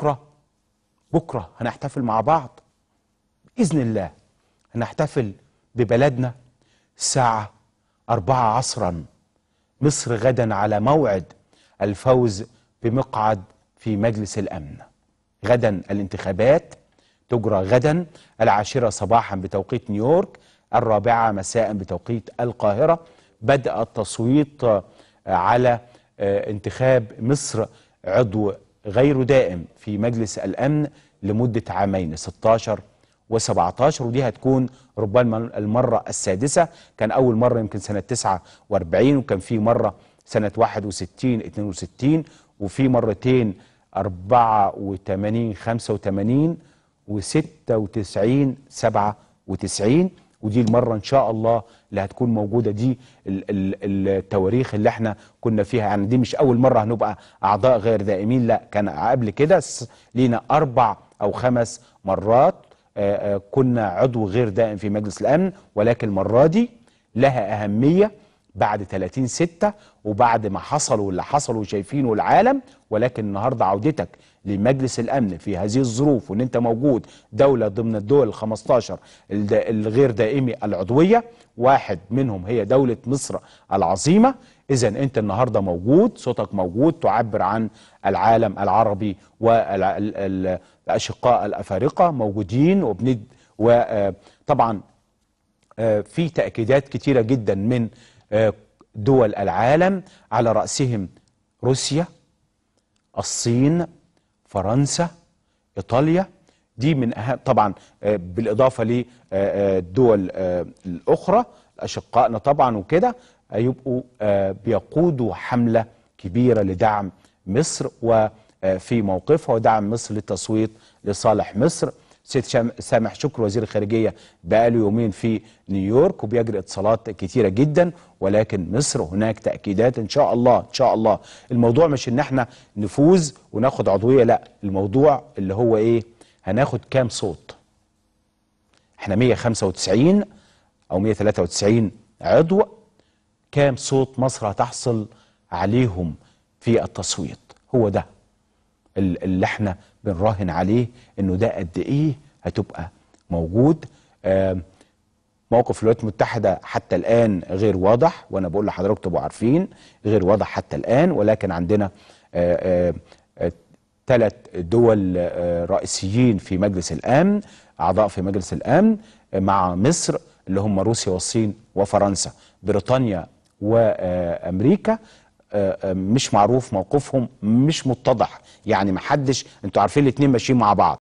بكرة بكرة هنحتفل مع بعض بإذن الله هنحتفل ببلدنا الساعة أربعة عصرا مصر غدا على موعد الفوز بمقعد في مجلس الأمن غدا الانتخابات تجرى غدا العاشرة صباحا بتوقيت نيويورك الرابعة مساء بتوقيت القاهرة بدأ التصويت على آه، انتخاب مصر عضو غير دائم في مجلس الأمن لمدة عامين 16 و17 ودي هتكون ربما المرة السادسة كان أول مرة يمكن سنة 49 وكان في مرة سنة 61 62 وفي مرتين 84 85 و96 97 ودي المرة إن شاء الله اللي هتكون موجودة دي التواريخ اللي احنا كنا فيها يعني دي مش أول مرة هنبقى أعضاء غير دائمين لا كان قبل كده لينا أربع أو خمس مرات آه، آه، كنا عضو غير دائم في مجلس الأمن ولكن المرة دي لها أهمية بعد 30 6 وبعد ما حصلوا اللي حصلوا وشايفينه العالم ولكن النهارده عودتك لمجلس الامن في هذه الظروف وان انت موجود دوله ضمن الدول ال 15 الغير دائمي العضويه واحد منهم هي دوله مصر العظيمه اذا انت النهارده موجود صوتك موجود تعبر عن العالم العربي والاشقاء الافارقه موجودين وبند وطبعا آه، آه، في تاكيدات كتيره جدا من آه، دول العالم على رأسهم روسيا الصين فرنسا إيطاليا دي من أهم طبعا آه، بالإضافة للدول آه، الأخرى أشقائنا طبعا وكده يبقوا بيقودوا حملة كبيرة لدعم مصر وفي موقفها ودعم مصر للتصويت لصالح مصر سيد سامح شكر وزير الخارجية بقاله يومين في نيويورك وبيجري اتصالات كتيرة جدا ولكن مصر هناك تأكيدات إن شاء الله إن شاء الله الموضوع مش إن احنا نفوز وناخد عضوية لا الموضوع اللي هو إيه هناخد كام صوت احنا 195 أو 193 عضو كام صوت مصر هتحصل عليهم في التصويت هو ده اللي احنا بنراهن عليه انه ده قد ايه هتبقى موجود موقف الولايات المتحدة حتى الآن غير واضح وأنا بقول لحضرتك تبقوا عارفين غير واضح حتى الآن ولكن عندنا ثلاث آه، آه، دول آه، رئيسيين في مجلس الأمن أعضاء في مجلس الأمن مع مصر اللي هم روسيا والصين وفرنسا بريطانيا وأمريكا آه، آه، مش معروف موقفهم مش متضح يعني محدش انتوا عارفين الاتنين ماشيين مع بعض